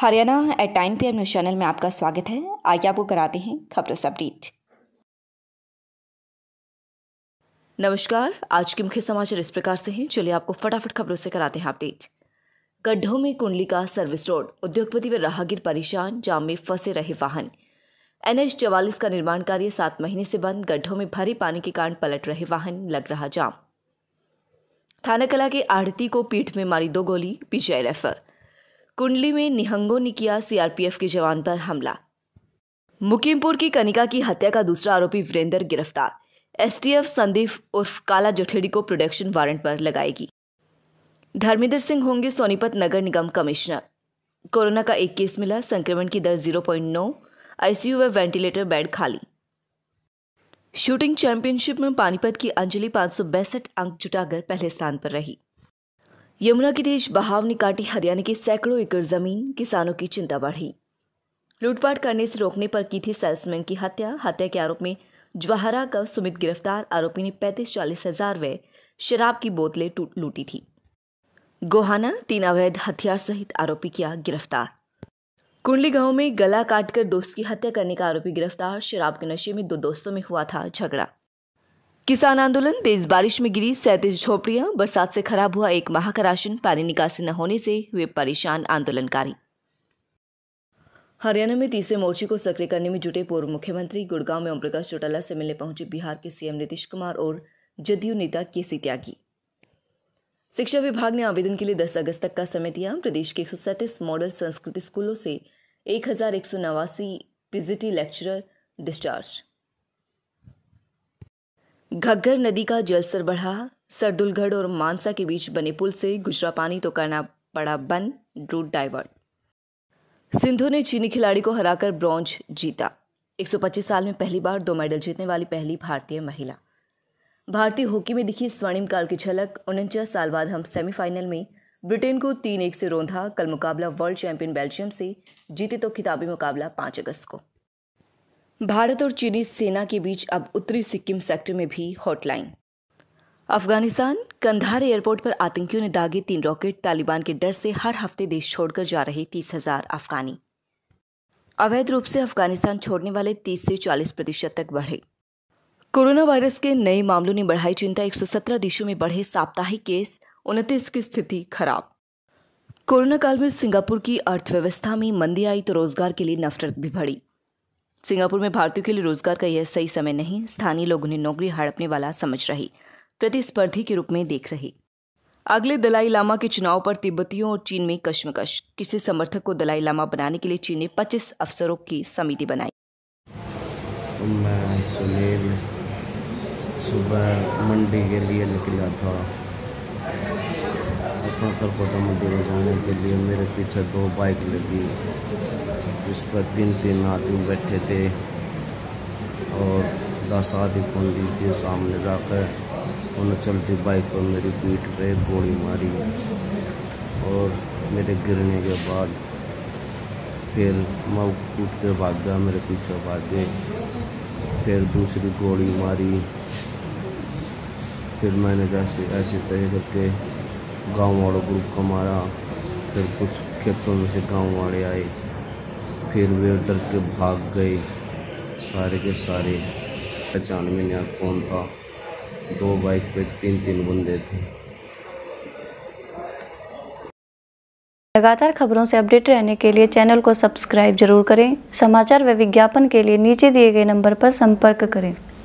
हरियाणा एट time P news channel में आपका स्वागत है आइए आपको कराते हैं खबरों से अपडेट नमस्कार आज के मुख्य समाचार इस प्रकार से हैं चलिए आपको फटाफट खबरों से कराते हैं अपडेट गड्ढों में कुंडली का सर्विस रोड उद्योगपति व राहगीर परेशान जाम में फंसे रहे वाहन एनएच चवालीस का निर्माण कार्य सात महीने से बंद गड्ढों में भरे पानी के कारण पलट रहे वाहन लग रहा जाम थाना कला के आढ़ती को पीठ में मारी दो गोली पीजीआई रेफर कुंडली में निहंगों ने किया सीआरपीएफ के जवान पर हमला मुकीमपुर की कनिका की हत्या का दूसरा आरोपी वीरेंद्र गिरफ्तार एसटीएफ संदीप उर्फ काला जठेड़ी को प्रोडक्शन वारंट पर लगाएगी धर्मेंद्र सिंह होंगे सोनीपत नगर निगम कमिश्नर कोरोना का एक केस मिला संक्रमण की दर 0.9 आईसीयू व वेंटिलेटर बेड खाली शूटिंग चैंपियनशिप में पानीपत की अंजलि पांच अंक जुटाकर पहले स्थान पर रही यमुना के तेज बहाव ने काटी हरियाणा की सैकड़ों एकड़ जमीन किसानों की चिंता बढ़ी लूटपाट करने से रोकने पर की थी सेल्समैन की हत्या हत्या के आरोप में ज्वाहरा का सुमित गिरफ्तार आरोपी ने पैंतीस चालीस हजार व शराब की बोतलें लूटी थी गोहाना तीन अवैध हथियार सहित आरोपी किया गिरफ्तार कुंडली गांव में गला काटकर दोस्त की हत्या करने का आरोपी गिरफ्तार शराब के नशे में दो दोस्तों में हुआ था झगड़ा किसान आंदोलन तेज बारिश में गिरी सैंतीस झोपड़ियां बरसात से खराब हुआ एक माह का राशन पानी निकासी न होने से हुए परेशान आंदोलनकारी हरियाणा में तीसरे मोर्चे को सक्रिय करने में जुटे पूर्व मुख्यमंत्री गुड़गांव में ओम प्रकाश चौटाला से मिलने पहुंचे बिहार के सीएम नीतीश कुमार और जदयू नेता के सी त्यागी शिक्षा विभाग ने आवेदन के लिए दस अगस्त तक का समय दिया प्रदेश के एक मॉडल संस्कृति स्कूलों से एक हजार एक सौ नवासी पीजीटी लेक्चरर डिस्चार्ज घग्गर नदी का जलस्तर बढ़ा सरदुलगढ़ और मानसा के बीच बने पुल से गुजरा पानी तो करना पड़ा बन रूट डाइवर्ट सिंधु ने चीनी खिलाड़ी को हराकर ब्रॉन्ज जीता 125 साल में पहली बार दो मेडल जीतने वाली पहली भारतीय महिला भारतीय हॉकी में दिखी स्वर्णिम काल की झलक उनचास साल बाद हम सेमीफाइनल में ब्रिटेन को तीन एक से रोंधा कल मुकाबला वर्ल्ड चैंपियन बेल्जियम से जीते तो खिताबी मुकाबला पाँच अगस्त को भारत और चीनी सेना के बीच अब उत्तरी सिक्किम सेक्टर में भी हॉटलाइन अफगानिस्तान कंधार एयरपोर्ट पर आतंकियों ने दागे तीन रॉकेट तालिबान के डर से हर हफ्ते देश छोड़कर जा रहे तीस हजार अफगानी अवैध रूप से अफगानिस्तान छोड़ने वाले 30 से 40 प्रतिशत तक बढ़े कोरोना वायरस के नए मामलों ने बढ़ाई चिंता 117 देशों में बढ़े साप्ताहिक केस उनतीस की स्थिति खराब कोरोना काल में सिंगापुर की अर्थव्यवस्था में मंदी आई तो रोजगार के लिए नफरत भी बढ़ी सिंगापुर में भारतीयों के लिए रोजगार का यह सही समय नहीं स्थानीय लोग उन्हें नौकरी हड़पने वाला समझ रही प्रतिस्पर्धी के रूप में देख रही अगले दलाई लामा के चुनाव पर तिब्बतियों और चीन में कश्मकश किसी समर्थक को दलाई लामा बनाने के लिए चीन ने 25 अफसरों की समिति बनाई मैं सुनील सुबह मंडी के लिए निकला था अपना तरफोटा मंडी में के लिए मेरे पीछे दो बाइक लगी जिस पर तीन तीन आदमी बैठे थे और दस आदमी दी थी सामने जाकर उन्हें चलती बाइक पर मेरी पीठ पे गोली मारी और मेरे गिरने के बाद फिर मऊ उठ के भाग गया मेरे पीछे भागे फिर दूसरी गोली मारी फिर मैंने जैसे ऐसे तय करके गाँव वालों ग्रुप का मारा फिर कुछ खेतों में से गाँव वाले आए फिर वे डर के भाग गए सारे के सारे पहचान में नहीं कौन था दो बाइक पे तीन तीन बंदे थे लगातार खबरों से अपडेट रहने के लिए चैनल को सब्सक्राइब जरूर करें समाचार व विज्ञापन के लिए नीचे दिए गए नंबर पर संपर्क करें